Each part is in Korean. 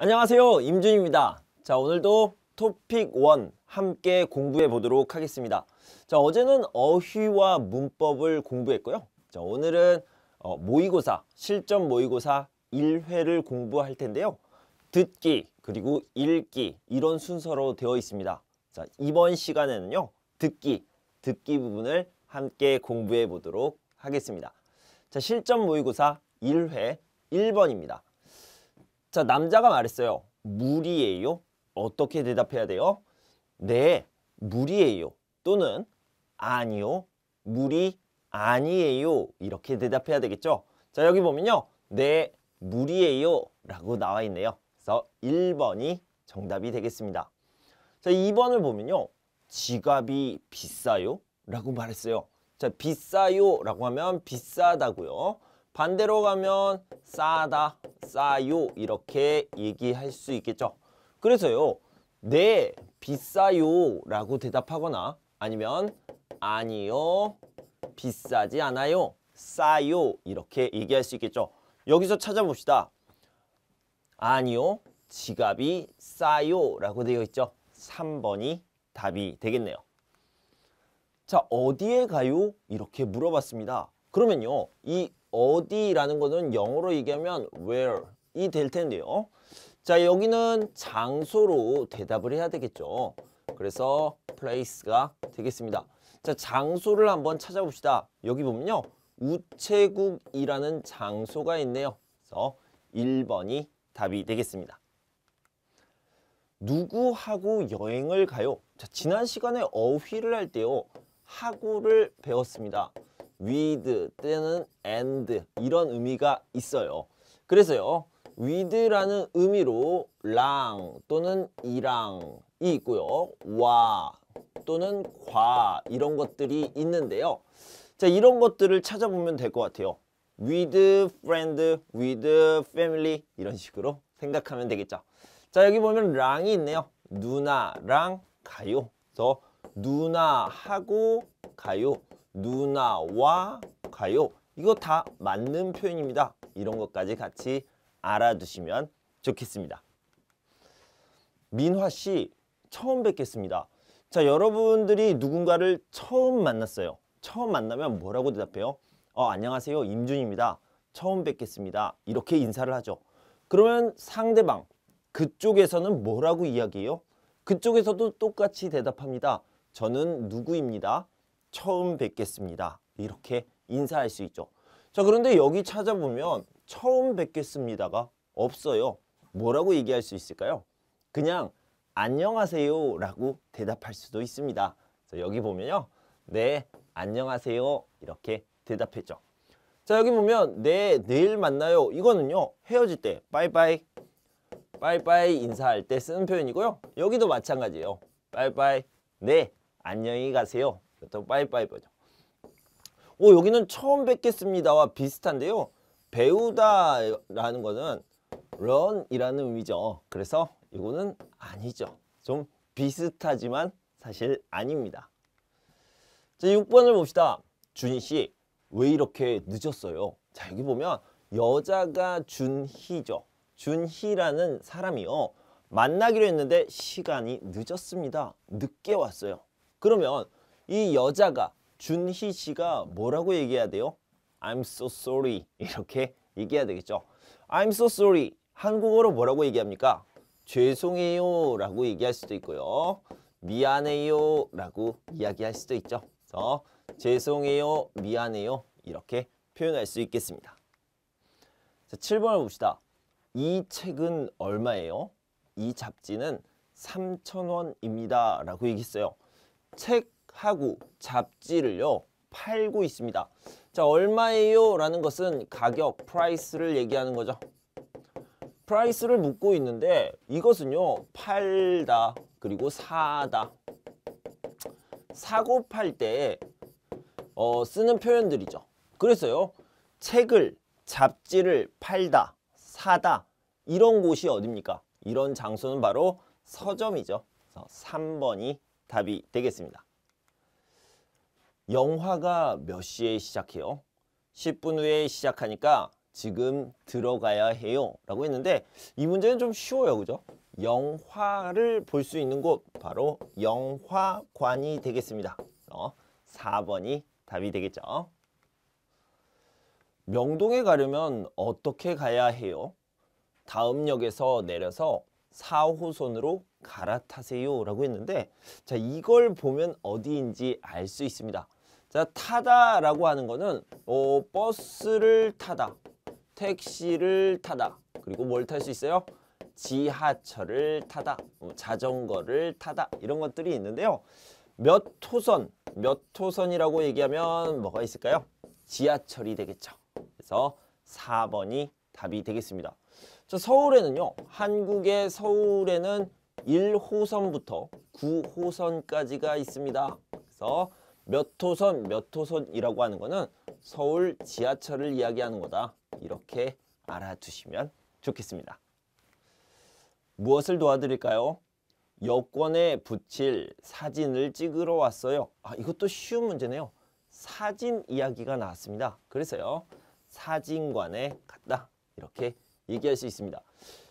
안녕하세요 임준입니다 자 오늘도 토픽 1 함께 공부해 보도록 하겠습니다 자 어제는 어휘와 문법을 공부했고요 자 오늘은 어, 모의고사 실전 모의고사 1회를 공부할 텐데요 듣기 그리고 읽기 이런 순서로 되어 있습니다 자 이번 시간에는요 듣기 듣기 부분을 함께 공부해 보도록 하겠습니다 자 실전 모의고사 1회 1번입니다 자, 남자가 말했어요. 물이에요? 어떻게 대답해야 돼요? 네, 물이에요. 또는 아니요, 물이 아니에요. 이렇게 대답해야 되겠죠? 자, 여기 보면요. 네, 물이에요. 라고 나와 있네요. 그래서 1번이 정답이 되겠습니다. 자, 2번을 보면요. 지갑이 비싸요? 라고 말했어요. 자, 비싸요 라고 하면 비싸다고요. 반대로 가면 싸다, 싸요 이렇게 얘기할 수 있겠죠. 그래서요. 네, 비싸요 라고 대답하거나 아니면 아니요, 비싸지 않아요, 싸요 이렇게 얘기할 수 있겠죠. 여기서 찾아봅시다. 아니요, 지갑이 싸요 라고 되어 있죠. 3번이 답이 되겠네요. 자, 어디에 가요? 이렇게 물어봤습니다. 그러면요, 이 어디라는 거는 영어로 얘기하면 where이 될 텐데요. 자 여기는 장소로 대답을 해야 되겠죠. 그래서 place가 되겠습니다. 자 장소를 한번 찾아봅시다. 여기 보면요. 우체국이라는 장소가 있네요. 그래서 1번이 답이 되겠습니다. 누구하고 여행을 가요? 자, 지난 시간에 어휘를 할 때요. 하고를 배웠습니다. with 때는 and 이런 의미가 있어요. 그래서요. with라는 의미로 랑 또는 이랑이 있고요. 와 또는 과 이런 것들이 있는데요. 자 이런 것들을 찾아보면 될 것 같아요. with friend, with family 이런 식으로 생각하면 되겠죠. 자 여기 보면 랑이 있네요. 누나랑 가요. 그래서 누나하고 가요. 누나와 가요. 이거 다 맞는 표현입니다. 이런 것까지 같이 알아두시면 좋겠습니다. 민화 씨 처음 뵙겠습니다. 자 여러분들이 누군가를 처음 만났어요. 처음 만나면 뭐라고 대답해요? 어, 안녕하세요 임준입니다. 처음 뵙겠습니다. 이렇게 인사를 하죠. 그러면 상대방 그쪽에서는 뭐라고 이야기해요? 그쪽에서도 똑같이 대답합니다. 저는 누구입니다. 처음 뵙겠습니다. 이렇게 인사할 수 있죠. 자 그런데 여기 찾아보면 처음 뵙겠습니다가 없어요. 뭐라고 얘기할 수 있을까요? 그냥 안녕하세요 라고 대답할 수도 있습니다. 자, 여기 보면요. 네, 안녕하세요 이렇게 대답했죠. 자 여기 보면 네, 내일 만나요. 이거는요. 헤어질 때 빠이빠이 빠이빠이 인사할 때 쓰는 표현이고요. 여기도 마찬가지예요. 빠이빠이 네, 안녕히 가세요. 그렇다고 빠이빠이 버전 오 여기는 처음 뵙겠습니다와 비슷한데요 배우다 라는 거는 r 이라는 의미죠 그래서 이거는 아니죠 좀 비슷하지만 사실 아닙니다 자 6번을 봅시다 준희씨 왜 이렇게 늦었어요 자 여기 보면 여자가 준희죠 준희라는 사람이요 만나기로 했는데 시간이 늦었습니다 늦게 왔어요 그러면 이 여자가 준희 씨가 뭐라고 얘기해야 돼요? I'm so sorry 이렇게 얘기해야 되겠죠. I'm so sorry 한국어로 뭐라고 얘기합니까? 죄송해요 라고 얘기할 수도 있고요. 미안해요 라고 이야기할 수도 있죠. 그래서 죄송해요, 미안해요 이렇게 표현할 수 있겠습니다. 자, 7번을 봅시다. 이 책은 얼마예요? 이 잡지는 3,000원입니다 라고 얘기했어요. 책 하고 잡지를요 팔고 있습니다 자 얼마예요 라는 것은 가격 프라이스를 얘기하는 거죠 프라이스를 묻고 있는데 이것은요 팔다 그리고 사다 사고 팔때 어, 쓰는 표현들이죠 그래서요 책을 잡지를 팔다 사다 이런 곳이 어딥니까 이런 장소는 바로 서점이죠 3번이 답이 되겠습니다 영화가 몇 시에 시작해요? 10분 후에 시작하니까 지금 들어가야 해요 라고 했는데 이 문제는 좀 쉬워요 그죠? 영화를 볼 수 있는 곳 바로 영화관이 되겠습니다 어, 4번이 답이 되겠죠 명동에 가려면 어떻게 가야 해요? 다음 역에서 내려서 4호선으로 갈아타세요 라고 했는데 자 이걸 보면 어디인지 알 수 있습니다 자 타다라고 하는 거는 어, 버스를 타다, 택시를 타다, 그리고 뭘 탈 수 있어요? 지하철을 타다, 어, 자전거를 타다 이런 것들이 있는데요. 몇 호선, 몇 호선이라고 얘기하면 뭐가 있을까요? 지하철이 되겠죠. 그래서 4번이 답이 되겠습니다. 저 서울에는요. 한국의 서울에는 1호선부터 9호선까지가 있습니다. 그래서 몇 호선 몇 호선이라고 하는 거는 서울 지하철을 이야기하는 거다. 이렇게 알아두시면 좋겠습니다. 무엇을 도와드릴까요? 여권에 붙일 사진을 찍으러 왔어요. 아, 이것도 쉬운 문제네요. 사진 이야기가 나왔습니다. 그래서요. 사진관에 갔다. 이렇게 얘기할 수 있습니다.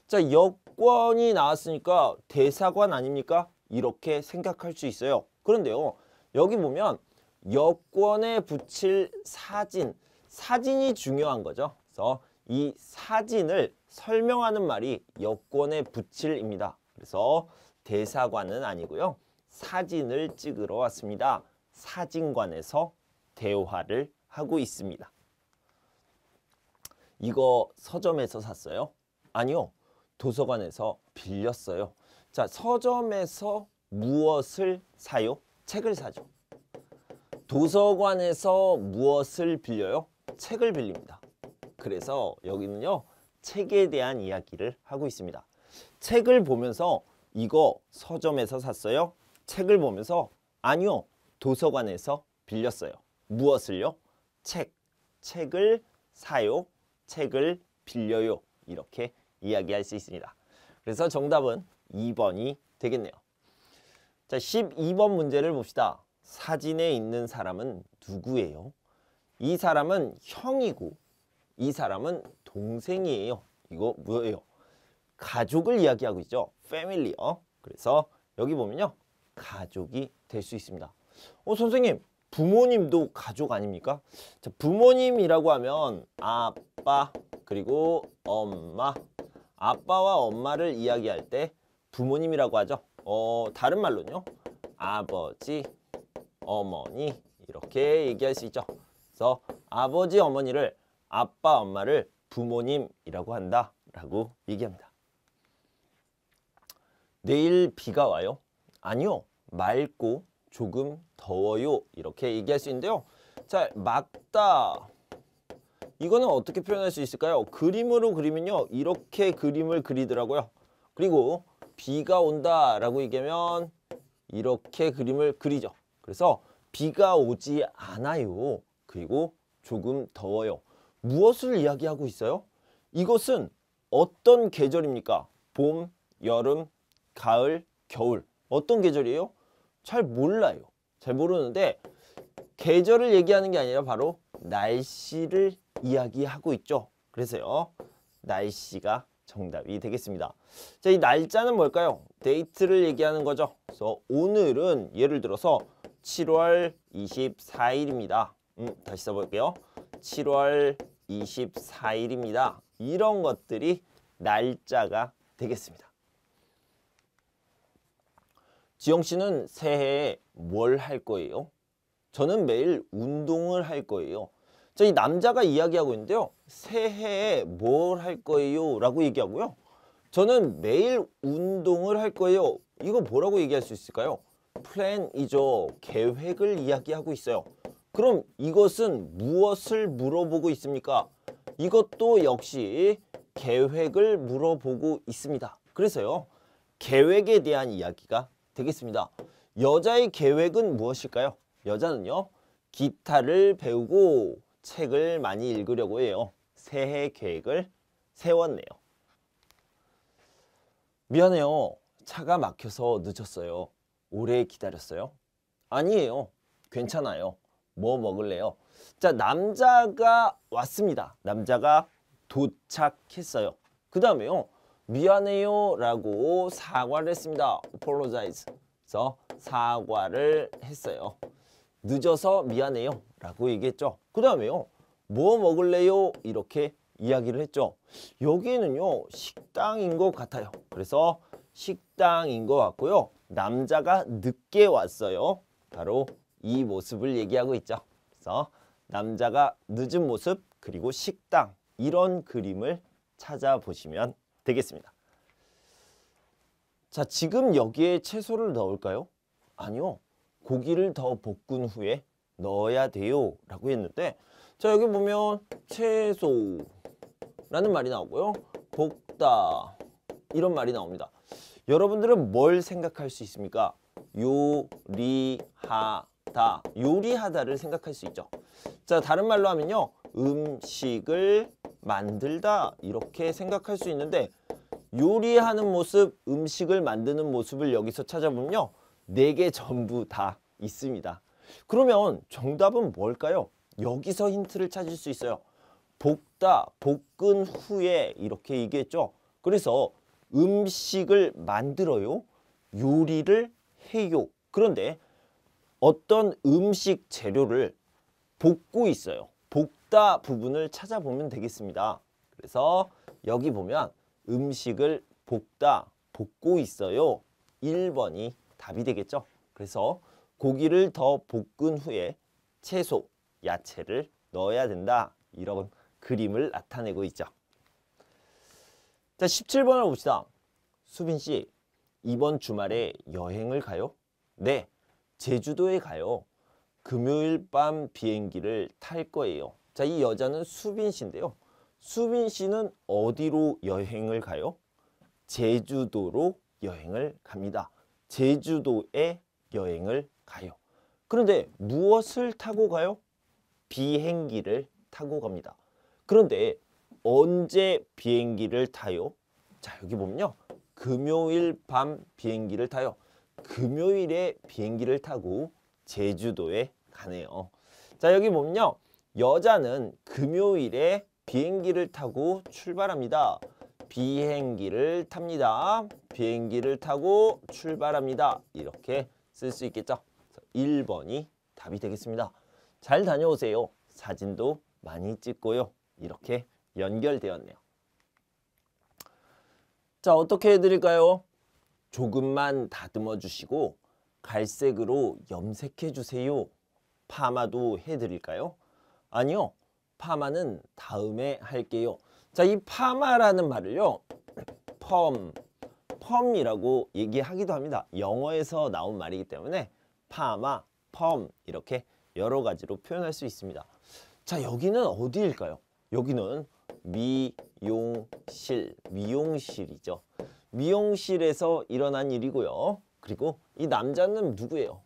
자, 여권이 나왔으니까 대사관 아닙니까? 이렇게 생각할 수 있어요. 그런데요. 여기 보면 여권에 붙일 사진, 사진이 중요한 거죠. 그래서 이 사진을 설명하는 말이 여권에 붙일입니다. 그래서 대사관은 아니고요. 사진을 찍으러 왔습니다. 사진관에서 대화를 하고 있습니다. 이거 서점에서 샀어요? 아니요. 도서관에서 빌렸어요. 자, 서점에서 무엇을 사요? 책을 사죠. 도서관에서 무엇을 빌려요? 책을 빌립니다. 그래서 여기는요. 책에 대한 이야기를 하고 있습니다. 책을 보면서 이거 서점에서 샀어요? 책을 보면서 아니요. 도서관에서 빌렸어요. 무엇을요? 책. 책을 사요. 책을 빌려요. 이렇게 이야기할 수 있습니다. 그래서 정답은 2번이 되겠네요. 자, 12번 문제를 봅시다. 사진에 있는 사람은 누구예요? 이 사람은 형이고 이 사람은 동생이에요. 이거 뭐예요? 가족을 이야기하고 있죠. 패밀리. 어? 그래서 여기 보면요. 가족이 될 수 있습니다. 어, 선생님, 부모님도 가족 아닙니까? 자, 부모님이라고 하면 아빠 그리고 엄마 아빠와 엄마를 이야기할 때 부모님이라고 하죠. 어, 다른 말로는요. 아버지, 어머니 이렇게 얘기할 수 있죠. 그래서 아버지 어머니를 아빠 엄마를 부모님이라고 한다라고 얘기합니다. 내일 비가 와요? 아니요. 맑고 조금 더워요. 이렇게 얘기할 수 있는데요. 자, 맑다 이거는 어떻게 표현할 수 있을까요? 그림으로 그리면요. 이렇게 그림을 그리더라고요. 그리고 비가 온다라고 얘기하면 이렇게 그림을 그리죠. 그래서 비가 오지 않아요. 그리고 조금 더워요. 무엇을 이야기하고 있어요? 이것은 어떤 계절입니까? 봄, 여름, 가을, 겨울. 어떤 계절이에요? 잘 몰라요. 잘 모르는데 계절을 얘기하는 게 아니라 바로 날씨를 이야기하고 있죠. 그래서요. 날씨가 정답이 되겠습니다. 자, 이 날짜는 뭘까요? 데이트를 얘기하는 거죠. 그래서 오늘은 예를 들어서 7월 24일입니다. 음, 다시 써볼게요. 7월 24일입니다. 이런 것들이 날짜가 되겠습니다. 지영 씨는 새해에 뭘 할 거예요? 저는 매일 운동을 할 거예요. 저이 남자가 이야기하고 있는데요. 새해에 뭘 할 거예요? 라고 얘기하고요. 저는 매일 운동을 할 거예요. 이거 뭐라고 얘기할 수 있을까요? 플랜이죠. 계획을 이야기하고 있어요. 그럼 이것은 무엇을 물어보고 있습니까? 이것도 역시 계획을 물어보고 있습니다. 그래서요. 계획에 대한 이야기가 되겠습니다. 여자의 계획은 무엇일까요? 여자는요. 기타를 배우고 책을 많이 읽으려고 해요. 새해 계획을 세웠네요. 미안해요. 차가 막혀서 늦었어요. 오래 기다렸어요? 아니에요. 괜찮아요. 뭐 먹을래요? 자, 남자가 왔습니다. 남자가 도착했어요. 그 다음에요. 미안해요 라고 사과를 했습니다. apologize. 그래서 사과를 했어요. 늦어서 미안해요 라고 얘기했죠. 그 다음에요. 뭐 먹을래요? 이렇게 이야기를 했죠. 여기는요. 식당인 것 같아요. 그래서 식당인 것 같고요. 남자가 늦게 왔어요. 바로 이 모습을 얘기하고 있죠. 그래서 남자가 늦은 모습 그리고 식당 이런 그림을 찾아보시면 되겠습니다. 자 지금 여기에 채소를 넣을까요? 아니요. 고기를 더 볶은 후에 넣어야 돼요 라고 했는데 자 여기 보면 채소라는 말이 나오고요. 볶다 이런 말이 나옵니다. 여러분들은 뭘 생각할 수 있습니까? 요리하다, 요리하다를 생각할 수 있죠. 자, 다른 말로 하면요. 음식을 만들다 이렇게 생각할 수 있는데 요리하는 모습, 음식을 만드는 모습을 여기서 찾아보면요. 네 개 전부 다 있습니다. 그러면 정답은 뭘까요? 여기서 힌트를 찾을 수 있어요. 볶다, 볶은 후에 이렇게 얘기했죠. 그래서 음식을 만들어요. 요리를 해요. 그런데 어떤 음식 재료를 볶고 있어요. 볶다 부분을 찾아보면 되겠습니다. 그래서 여기 보면 음식을 볶다, 볶고 있어요. 1번이 답이 되겠죠. 그래서 고기를 더 볶은 후에 채소, 야채를 넣어야 된다. 이런 그림을 나타내고 있죠. 자 17번을 봅시다. 수빈 씨 이번 주말에 여행을 가요? 네 제주도에 가요. 금요일 밤 비행기를 탈 거예요. 자이 여자는 수빈 씨인데요. 수빈 씨는 어디로 여행을 가요? 제주도로 여행을 갑니다. 제주도에 여행을 가요. 그런데 무엇을 타고 가요? 비행기를 타고 갑니다. 그런데 언제 비행기를 타요? 자 여기 보면요. 금요일 밤 비행기를 타요. 금요일에 비행기를 타고 제주도에 가네요. 자 여기 보면요. 여자는 금요일에 비행기를 타고 출발합니다. 비행기를 탑니다. 비행기를 타고 출발합니다. 이렇게 쓸 수 있겠죠. 1번이 답이 되겠습니다. 잘 다녀오세요. 사진도 많이 찍고요. 이렇게 연결되었네요. 자, 어떻게 해드릴까요? 조금만 다듬어 주시고 갈색으로 염색해 주세요. 파마도 해드릴까요? 아니요. 파마는 다음에 할게요. 자, 이 파마라는 말을요. 펌, 펌이라고 얘기하기도 합니다. 영어에서 나온 말이기 때문에 파마, 펌 이렇게 여러 가지로 표현할 수 있습니다. 자, 여기는 어디일까요? 여기는 미용실, 미용실이죠. 미용실에서 일어난 일이고요. 그리고 이 남자는 누구예요?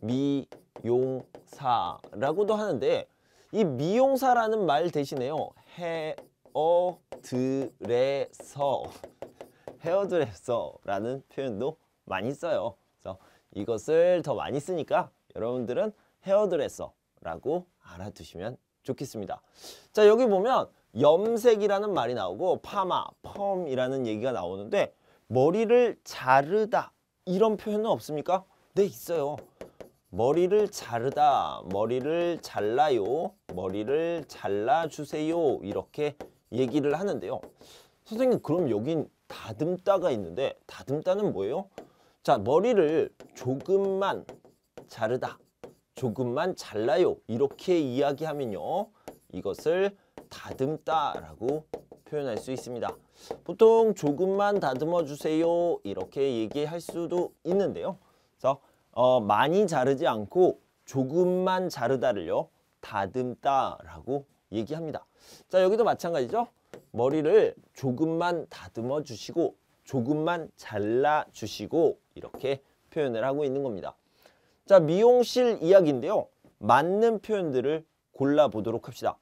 미용사라고도 하는데 이 미용사라는 말 대신에요. 헤어 드레서 헤어 드레서라는 표현도 많이 써요. 그래서 이것을 더 많이 쓰니까 여러분들은 헤어 드레서라고 알아두시면 좋겠습니다. 자, 여기 보면 염색이라는 말이 나오고 파마, 펌이라는 얘기가 나오는데 머리를 자르다 이런 표현은 없습니까? 네 있어요. 머리를 자르다, 머리를 잘라요, 머리를 잘라주세요 이렇게 얘기를 하는데요. 선생님 그럼 여긴 다듬다가 있는데 다듬다는 뭐예요? 자 머리를 조금만 자르다, 조금만 잘라요 이렇게 이야기하면요. 이것을 다듬다라고 표현할 수 있습니다. 보통 조금만 다듬어 주세요 이렇게 얘기할 수도 있는데요. 그래서 어, 많이 자르지 않고 조금만 자르다를요 다듬다라고 얘기합니다. 자 여기도 마찬가지죠. 머리를 조금만 다듬어 주시고 조금만 잘라 주시고 이렇게 표현을 하고 있는 겁니다. 자 미용실 이야기인데요. 맞는 표현들을 골라보도록 합시다.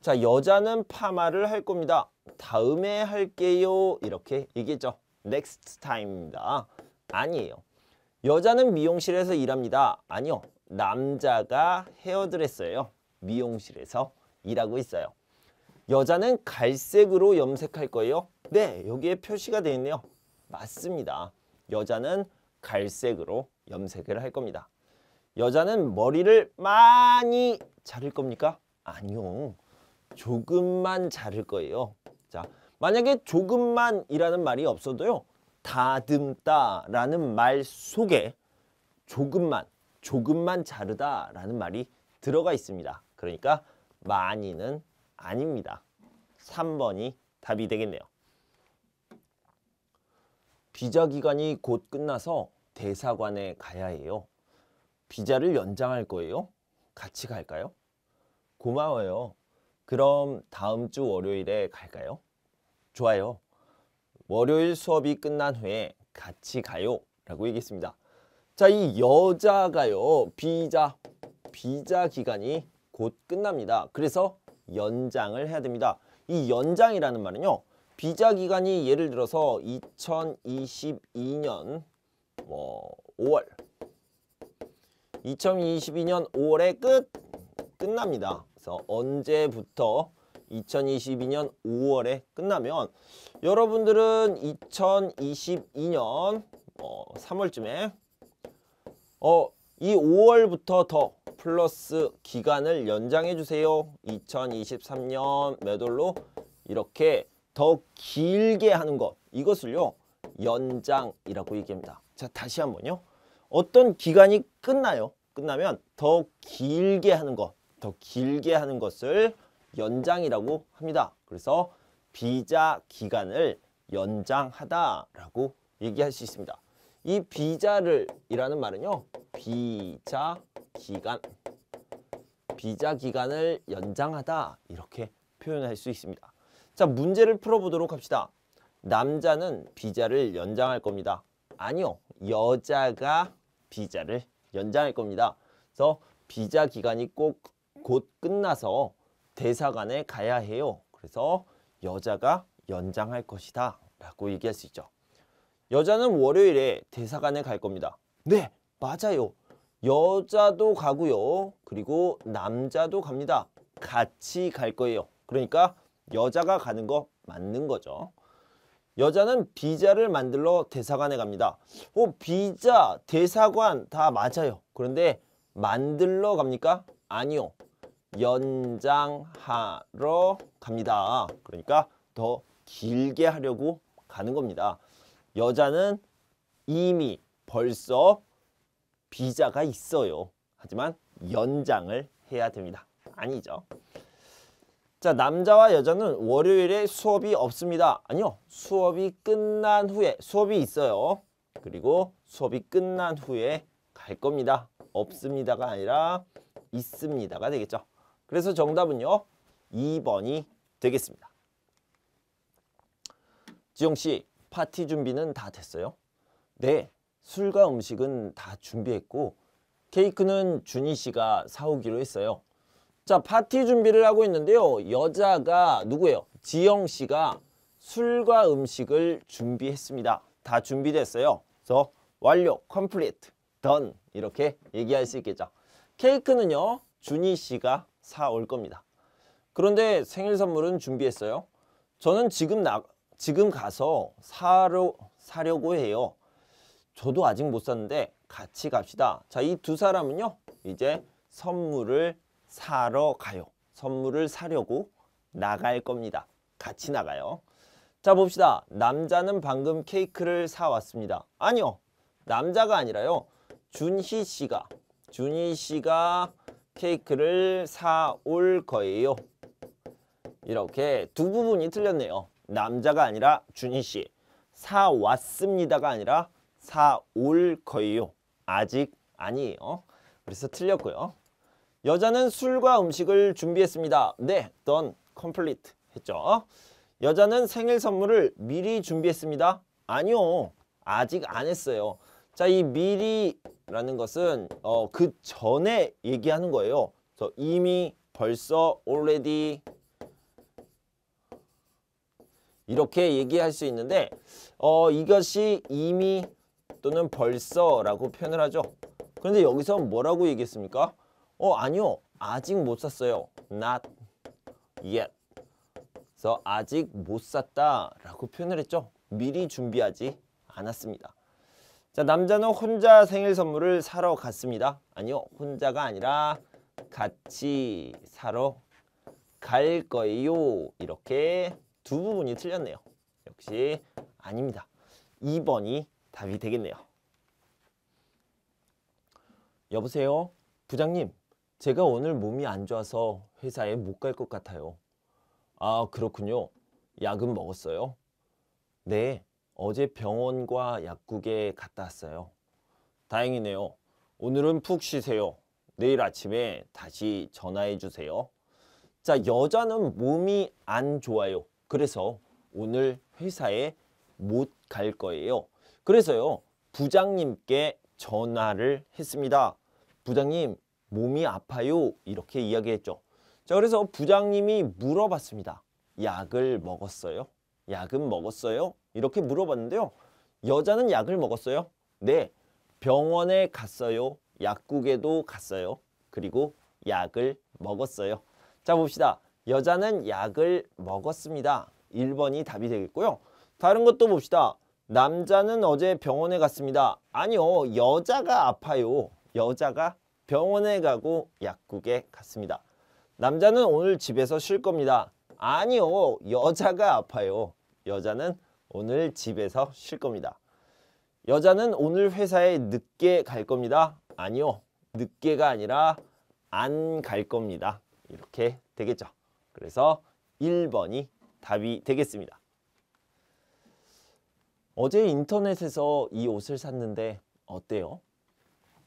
자 여자는 파마를 할 겁니다. 다음에 할게요. 이렇게 얘기했죠. next time입니다. 아니에요. 여자는 미용실에서 일합니다. 아니요. 남자가 헤어드레서예요. 미용실에서 일하고 있어요. 여자는 갈색으로 염색할 거예요. 네, 여기에 표시가 되어 있네요. 맞습니다. 여자는 갈색으로 염색을 할 겁니다. 여자는 머리를 많이 자를 겁니까? 아니요. 조금만 자를 거예요. 자, 만약에 조금만이라는 말이 없어도요. 다듬다라는 말 속에 조금만, 조금만 자르다라는 말이 들어가 있습니다. 그러니까 많이는 아닙니다. 3번이 답이 되겠네요. 비자 기간이 곧 끝나서 대사관에 가야 해요. 비자를 연장할 거예요. 같이 갈까요? 고마워요. 그럼 다음 주 월요일에 갈까요? 좋아요. 월요일 수업이 끝난 후에 같이 가요. 라고 얘기했습니다. 자, 이 여자가요. 비자, 비자 기간이 곧 끝납니다. 그래서 연장을 해야 됩니다. 이 연장이라는 말은요. 비자 기간이 예를 들어서 2022년 뭐 5월 2022년 5월에 끝 끝납니다. 그래서 언제부터 2022년 5월에 끝나면 여러분들은 2022년 어, 3월쯤에 어, 이 5월부터 더 플러스 기간을 연장해 주세요. 2023년 매달로 이렇게 더 길게 하는 것 이것을요 연장이라고 얘기합니다. 자 다시 한번요. 어떤 기간이 끝나요? 끝나면 더 길게 하는 것더 길게 하는 것을 연장이라고 합니다. 그래서 비자 기간을 연장하다라고 얘기할 수 있습니다. 이 비자를 이라는 말은요. 비자 기간 비자 기간을 연장하다 이렇게 표현할 수 있습니다. 자, 문제를 풀어보도록 합시다. 남자는 비자를 연장할 겁니다. 아니요. 여자가 비자를 연장할 겁니다. 그래서 비자 기간이 꼭곧 끝나서 대사관에 가야 해요. 그래서 여자가 연장할 것이다 라고 얘기할 수 있죠. 여자는 월요일에 대사관에 갈 겁니다. 네, 맞아요. 여자도 가고요. 그리고 남자도 갑니다. 같이 갈 거예요. 그러니까 여자가 가는 거 맞는 거죠. 여자는 비자를 만들러 대사관에 갑니다. 어, 비자, 대사관 다 맞아요. 그런데 만들러 갑니까? 아니요. 연장하러 갑니다. 그러니까 더 길게 하려고 가는 겁니다. 여자는 이미 벌써 비자가 있어요. 하지만 연장을 해야 됩니다. 아니죠. 자, 남자와 여자는 월요일에 수업이 없습니다. 아니요. 수업이 끝난 후에 수업이 있어요. 그리고 수업이 끝난 후에 갈 겁니다. 없습니다가 아니라 있습니다가 되겠죠. 그래서 정답은요. 2번이 되겠습니다. 지영 씨, 파티 준비는 다 됐어요? 네, 술과 음식은 다 준비했고 케이크는 준희 씨가 사오기로 했어요. 자, 파티 준비를 하고 있는데요. 여자가 누구예요? 지영 씨가 술과 음식을 준비했습니다. 다 준비됐어요. 그래서 완료, 컴플리트, 던 이렇게 얘기할 수 있겠죠. 케이크는요. 준희 씨가 사올 겁니다. 그런데 생일 선물은 준비했어요. 저는 지금 나 지금 가서 사러 사려고 해요. 저도 아직 못 샀는데 같이 갑시다. 자, 이 두 사람은요. 이제 선물을 사러 가요. 선물을 사려고 나갈 겁니다. 같이 나가요. 자, 봅시다. 남자는 방금 케이크를 사왔습니다. 아니요. 남자가 아니라요. 준희 씨가 준희 씨가 케이크를 사 올 거예요. 이렇게 두 부분이 틀렸네요. 남자가 아니라 준희 씨. 사왔습니다가 아니라 사 올 거예요. 아직 아니에요. 그래서 틀렸고요. 여자는 술과 음식을 준비했습니다. 네, done, complete 했죠. 여자는 생일 선물을 미리 준비했습니다. 아니요, 아직 안 했어요. 자, 이 미리 라는 것은 어, 그 전에 얘기하는 거예요. 그 이미 벌써 already 이렇게 얘기할 수 있는데 어, 이것이 이미 또는 벌써라고 표현을 하죠. 그런데 여기서 뭐라고 얘기했습니까? 어 아니요 아직 못 샀어요. Not yet. 그래서 아직 못 샀다라고 표현을 했죠. 미리 준비하지 않았습니다. 자, 남자는 혼자 생일 선물을 사러 갔습니다. 아니요, 혼자가 아니라 같이 사러 갈 거예요. 이렇게 두 부분이 틀렸네요. 역시 아닙니다. 2번이 답이 되겠네요. 여보세요? 부장님, 제가 오늘 몸이 안 좋아서 회사에 못 갈 것 같아요. 아, 그렇군요. 약은 먹었어요? 네, 어제 병원과 약국에 갔다 왔어요. 다행이네요. 오늘은 푹 쉬세요. 내일 아침에 다시 전화해 주세요. 자, 여자는 몸이 안 좋아요. 그래서 오늘 회사에 못 갈 거예요. 그래서요, 부장님께 전화를 했습니다. 부장님, 몸이 아파요. 이렇게 이야기했죠. 자, 그래서 부장님이 물어봤습니다. 약을 먹었어요? 약은 먹었어요? 이렇게 물어봤는데요. 여자는 약을 먹었어요? 네. 병원에 갔어요. 약국에도 갔어요. 그리고 약을 먹었어요. 자 봅시다. 여자는 약을 먹었습니다. 1번이 답이 되겠고요. 다른 것도 봅시다. 남자는 어제 병원에 갔습니다. 아니요. 여자가 아파요. 여자가 병원에 가고 약국에 갔습니다. 남자는 오늘 집에서 쉴 겁니다. 아니요. 여자가 아파요. 여자는 오늘 집에서 쉴 겁니다. 여자는 오늘 회사에 늦게 갈 겁니다. 아니요. 늦게가 아니라 안 갈 겁니다. 이렇게 되겠죠. 그래서 1번이 답이 되겠습니다. 어제 인터넷에서 이 옷을 샀는데 어때요?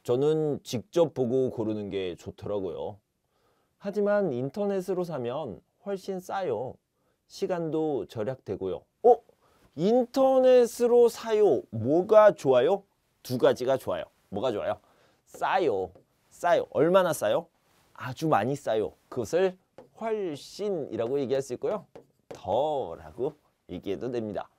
저는 직접 보고 고르는 게 좋더라고요. 하지만 인터넷으로 사면 훨씬 싸요. 시간도 절약되고요. 어? 인터넷으로 사요. 뭐가 좋아요? 두 가지가 좋아요. 뭐가 좋아요? 싸요. 싸요. 얼마나 싸요? 아주 많이 싸요. 그것을 훨씬이라고 얘기할 수 있고요. 더라고 얘기해도 됩니다.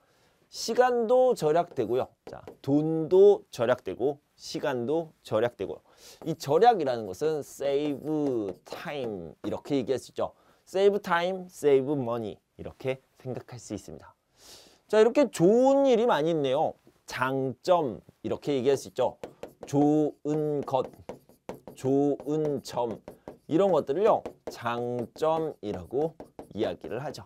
시간도 절약되고요. 자, 돈도 절약되고 시간도 절약되고이 절약이라는 것은 save time 이렇게 얘기할 수 있죠. save time, save money 이렇게 생각할 수 있습니다. 자 이렇게 좋은 일이 많이 있네요. 장점 이렇게 얘기할 수 있죠. 좋은 것, 좋은 점 이런 것들을요. 장점이라고 이야기를 하죠.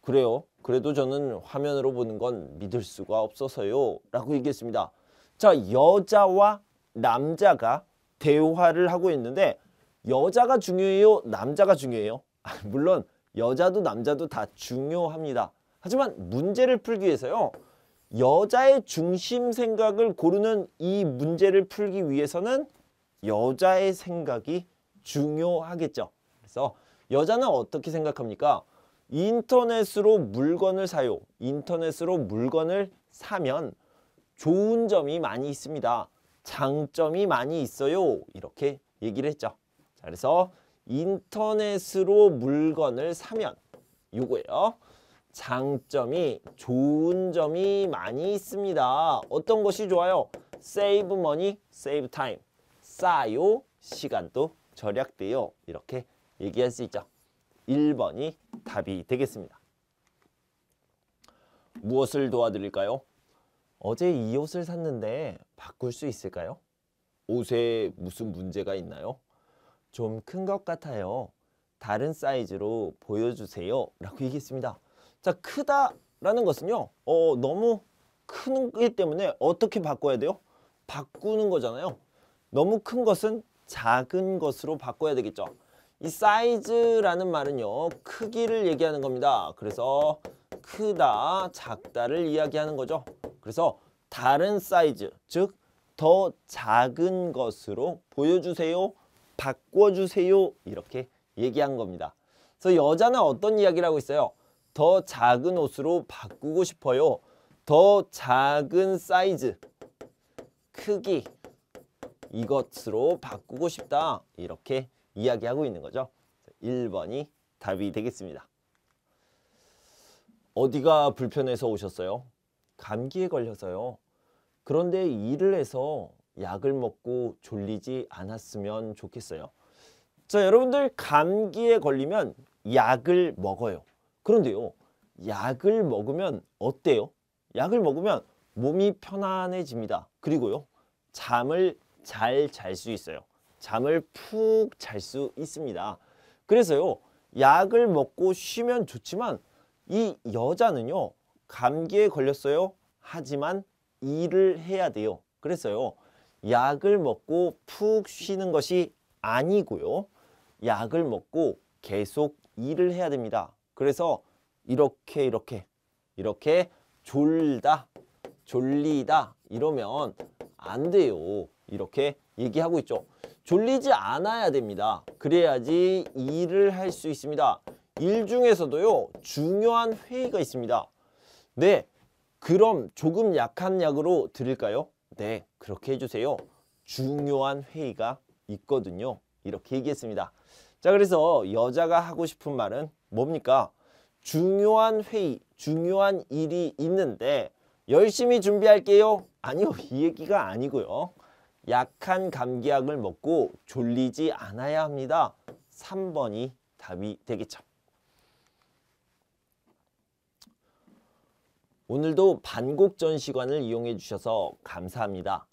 그래요. 그래도 저는 화면으로 보는 건 믿을 수가 없어서요. 라고 얘기했습니다. 자 여자와 남자가 대화를 하고 있는데 여자가 중요해요? 남자가 중요해요? 아, 물론 여자도 남자도 다 중요합니다. 하지만 문제를 풀기 위해서요. 여자의 중심 생각을 고르는 이 문제를 풀기 위해서는 여자의 생각이 중요하겠죠. 그래서 여자는 어떻게 생각합니까? 인터넷으로 물건을 사요. 인터넷으로 물건을 사면 좋은 점이 많이 있습니다. 장점이 많이 있어요. 이렇게 얘기를 했죠. 자, 그래서 인터넷으로 물건을 사면 요거예요. 장점이 좋은 점이 많이 있습니다. 어떤 것이 좋아요? save money, save time. 싸요, 시간도 절약돼요. 이렇게 얘기할 수 있죠. 1번이 답이 되겠습니다. 무엇을 도와드릴까요? 어제 이 옷을 샀는데 바꿀 수 있을까요? 옷에 무슨 문제가 있나요? 좀 큰 것 같아요. 다른 사이즈로 보여주세요. 라고 얘기했습니다. 자, 크다라는 것은요. 어, 너무 큰일 때문에 어떻게 바꿔야 돼요? 바꾸는 거잖아요. 너무 큰 것은 작은 것으로 바꿔야 되겠죠. 이 사이즈라는 말은요. 크기를 얘기하는 겁니다. 그래서 크다, 작다를 이야기하는 거죠. 그래서 다른 사이즈, 즉 더 작은 것으로 보여주세요, 바꿔주세요 이렇게 얘기한 겁니다. 그래서 여자는 어떤 이야기를 하고 있어요? 더 작은 옷으로 바꾸고 싶어요. 더 작은 사이즈, 크기 이것으로 바꾸고 싶다. 이렇게 이야기하고 있는 거죠. 1번이 답이 되겠습니다. 어디가 불편해서 오셨어요? 감기에 걸려서요. 그런데 일을 해서 약을 먹고 졸리지 않았으면 좋겠어요. 자, 여러분들 감기에 걸리면 약을 먹어요. 그런데요. 약을 먹으면 어때요? 약을 먹으면 몸이 편안해집니다. 그리고요. 잠을 잘 잘 수 있어요. 잠을 푹 잘 수 있습니다. 그래서요. 약을 먹고 쉬면 좋지만 이 여자는요. 감기에 걸렸어요. 하지만 일을 해야 돼요. 그래서요. 약을 먹고 푹 쉬는 것이 아니고요. 약을 먹고 계속 일을 해야 됩니다. 그래서 이렇게 이렇게 이렇게 졸다 졸리다 이러면 안 돼요. 이렇게 얘기하고 있죠. 졸리지 않아야 됩니다. 그래야지 일을 할 수 있습니다. 일 중에서도요. 중요한 회의가 있습니다. 네, 그럼 조금 약한 약으로 드릴까요? 네, 그렇게 해주세요. 중요한 회의가 있거든요. 이렇게 얘기했습니다. 자, 그래서 여자가 하고 싶은 말은 뭡니까? 중요한 회의, 중요한 일이 있는데 열심히 준비할게요. 아니요, 이 얘기가 아니고요. 약한 감기약을 먹고 졸리지 않아야 합니다. 3번이 답이 되겠죠. 오늘도 반곡 전시관을 이용해 주셔서 감사합니다.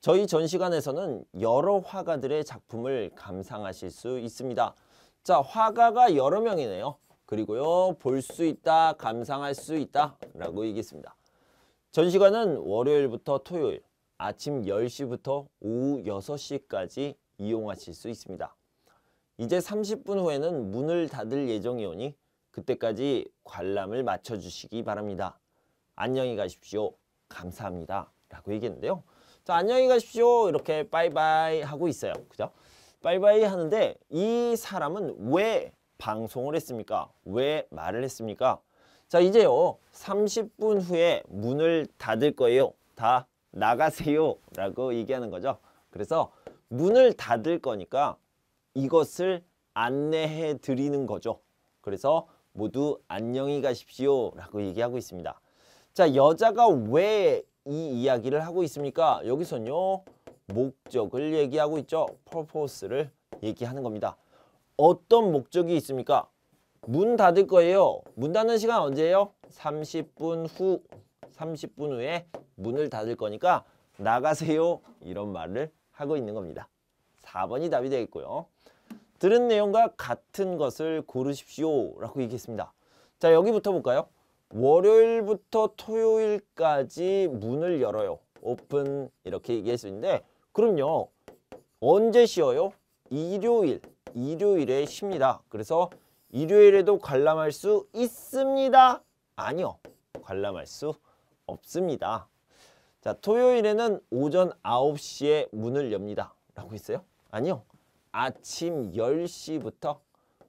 저희 전시관에서는 여러 화가들의 작품을 감상하실 수 있습니다. 자, 화가가 여러 명이네요. 그리고요, 볼 수 있다, 감상할 수 있다 라고 얘기했습니다. 전시관은 월요일부터 토요일 아침 10시부터 오후 6시까지 이용하실 수 있습니다. 이제 30분 후에는 문을 닫을 예정이오니 그때까지 관람을 마쳐주시기 바랍니다. 안녕히 가십시오. 감사합니다. 라고 얘기했는데요. 자, 안녕히 가십시오. 이렇게 빠이빠이 하고 있어요. 그죠? 빠이빠이 하는데 이 사람은 왜 방송을 했습니까? 왜 말을 했습니까? 자 이제요 30분 후에 문을 닫을 거예요. 다 나가세요 라고 얘기하는 거죠. 그래서 문을 닫을 거니까 이것을 안내해 드리는 거죠. 그래서 모두 안녕히 가십시오 라고 얘기하고 있습니다. 자 여자가 왜 이 이야기를 하고 있습니까? 여기서는요 목적을 얘기하고 있죠. purpose를 얘기하는 겁니다. 어떤 목적이 있습니까? 문 닫을 거예요. 문 닫는 시간 언제예요? 30분 후, 30분 후에 문을 닫을 거니까 나가세요. 이런 말을 하고 있는 겁니다. 4번이 답이 되겠고요. 들은 내용과 같은 것을 고르십시오. 라고 얘기했습니다. 자, 여기부터 볼까요? 월요일부터 토요일까지 문을 열어요. 오픈 이렇게 얘기할 수 있는데 그럼요. 언제 쉬어요? 일요일. 일요일에 쉽니다. 그래서 일요일에도 관람할 수 있습니다. 아니요. 관람할 수 없습니다. 자, 토요일에는 오전 9시에 문을 엽니다. 라고 있어요? 아니요. 아침 10시부터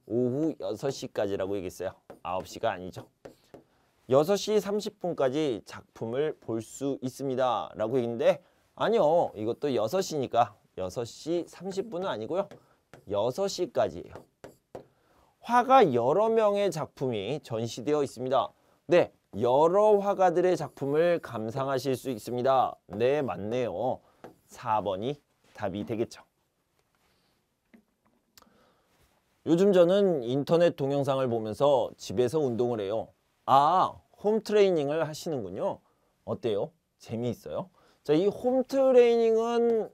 오후 6시까지라고 얘기했어요. 9시가 아니죠. 6시 30분까지 작품을 볼 수 있습니다. 라고 얘기인데 아니요. 이것도 6시니까 6시 30분은 아니고요. 6시까지예요. 화가 여러 명의 작품이 전시되어 있습니다. 네, 여러 화가들의 작품을 감상하실 수 있습니다. 네, 맞네요. 4번이 답이 되겠죠. 요즘 저는 인터넷 동영상을 보면서 집에서 운동을 해요. 아, 홈트레이닝을 하시는군요. 어때요? 재미있어요? 자, 이홈 트레이닝은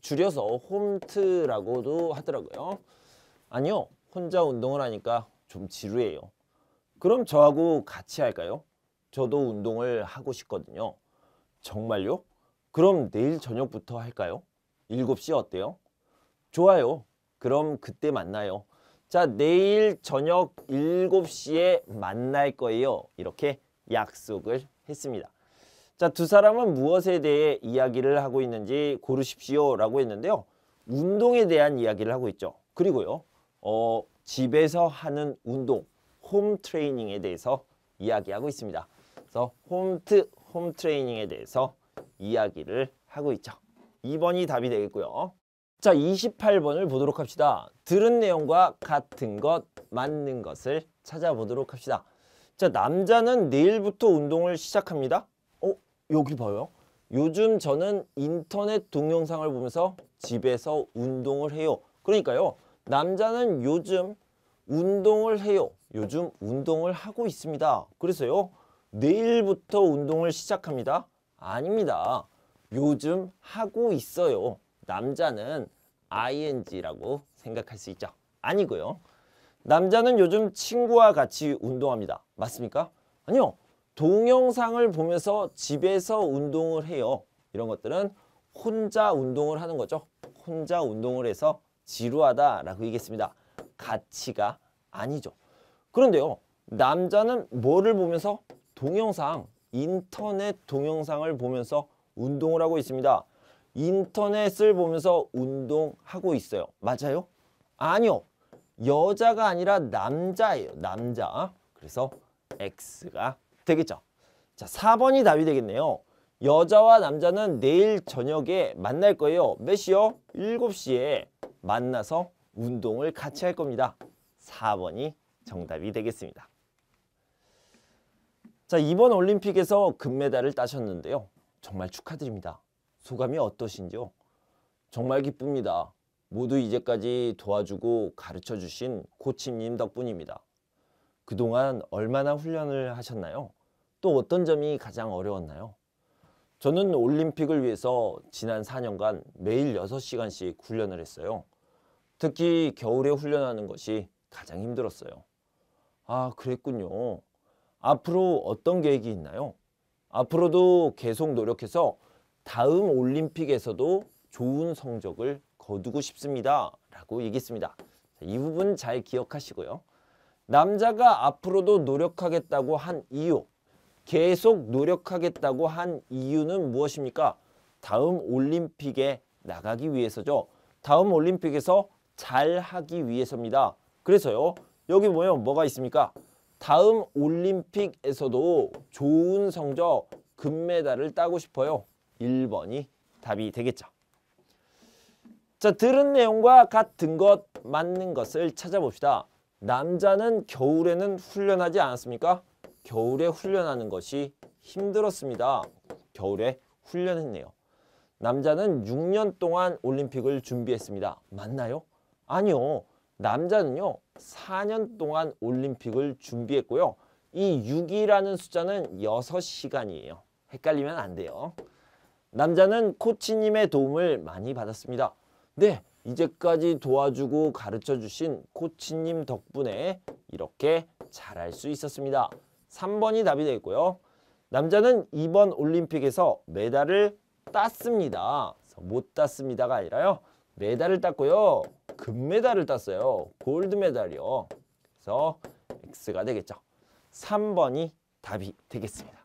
줄여서 홈트라고도 하더라고요. 아니요. 혼자 운동을 하니까 좀 지루해요. 그럼 저하고 같이 할까요? 저도 운동을 하고 싶거든요. 정말요? 그럼 내일 저녁부터 할까요? 7시 어때요? 좋아요. 그럼 그때 만나요. 자, 내일 저녁 7시에 만날 거예요. 이렇게 약속을 했습니다. 자, 두 사람은 무엇에 대해 이야기를 하고 있는지 고르십시오 라고 했는데요. 운동에 대한 이야기를 하고 있죠. 그리고요. 어, 집에서 하는 운동, 홈 트레이닝에 대해서 이야기하고 있습니다. 그래서 홈트, 홈 트레이닝에 대해서 이야기를 하고 있죠. 2번이 답이 되겠고요. 자, 28번을 보도록 합시다. 들은 내용과 같은 것, 맞는 것을 찾아보도록 합시다. 자, 남자는 내일부터 운동을 시작합니다. 여기 봐요. 요즘 저는 인터넷 동영상을 보면서 집에서 운동을 해요. 그러니까요. 남자는 요즘 운동을 해요. 요즘 운동을 하고 있습니다. 그래서요. 내일부터 운동을 시작합니다. 아닙니다. 요즘 하고 있어요. 남자는 ing라고 생각할 수 있죠. 아니고요. 남자는 요즘 친구와 같이 운동합니다. 맞습니까? 아니요. 동영상을 보면서 집에서 운동을 해요. 이런 것들은 혼자 운동을 하는 거죠. 혼자 운동을 해서 지루하다라고 얘기했습니다. 가치가 아니죠. 그런데요. 남자는 뭐를 보면서 동영상, 인터넷 동영상을 보면서 운동을 하고 있습니다. 인터넷을 보면서 운동하고 있어요. 맞아요? 아니요. 여자가 아니라 남자예요. 남자. 그래서 X가 되겠죠. 자, 4번이 답이 되겠네요. 여자와 남자는 내일 저녁에 만날 거예요. 몇 시요? 7시에 만나서 운동을 같이 할 겁니다. 4번이 정답이 되겠습니다. 자, 이번 올림픽에서 금메달을 따셨는데요. 정말 축하드립니다. 소감이 어떠신지요? 정말 기쁩니다. 모두 이제까지 도와주고 가르쳐 주신 코치님 덕분입니다. 그동안 얼마나 훈련을 하셨나요? 또 어떤 점이 가장 어려웠나요? 저는 올림픽을 위해서 지난 4년간 매일 6시간씩 훈련을 했어요. 특히 겨울에 훈련하는 것이 가장 힘들었어요. 아, 그랬군요. 앞으로 어떤 계획이 있나요? 앞으로도 계속 노력해서 다음 올림픽에서도 좋은 성적을 거두고 싶습니다. 라고 얘기했습니다. 이 부분 잘 기억하시고요. 남자가 앞으로도 노력하겠다고 한 이유 계속 노력하겠다고 한 이유는 무엇입니까? 다음 올림픽에 나가기 위해서죠. 다음 올림픽에서 잘하기 위해서입니다. 그래서요. 여기 보면 뭐가 있습니까? 다음 올림픽에서도 좋은 성적 금메달을 따고 싶어요. 1번이 답이 되겠죠. 자, 들은 내용과 같은 것, 맞는 것을 찾아봅시다. 남자는 겨울에는 훈련하지 않았습니까? 겨울에 훈련하는 것이 힘들었습니다. 겨울에 훈련했네요. 남자는 6년 동안 올림픽을 준비했습니다. 맞나요? 아니요. 남자는요. 4년 동안 올림픽을 준비했고요. 이 6이라는 숫자는 6시간이에요. 헷갈리면 안 돼요. 남자는 코치님의 도움을 많이 받았습니다. 네, 이제까지 도와주고 가르쳐주신 코치님 덕분에 이렇게 잘할 수 있었습니다. 3번이 답이 되겠고요. 남자는 이번 올림픽에서 메달을 땄습니다. 못 땄습니다가 아니라요. 메달을 땄고요. 금메달을 땄어요. 골드메달이요. 그래서 X가 되겠죠. 3번이 답이 되겠습니다.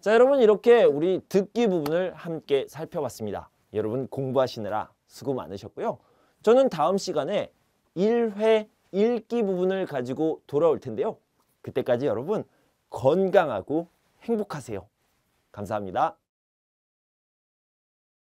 자 여러분 이렇게 우리 듣기 부분을 함께 살펴봤습니다. 여러분 공부하시느라 수고 많으셨고요. 저는 다음 시간에 1회 읽기 부분을 가지고 돌아올 텐데요. 그때까지 여러분 건강하고 행복하세요. 감사합니다.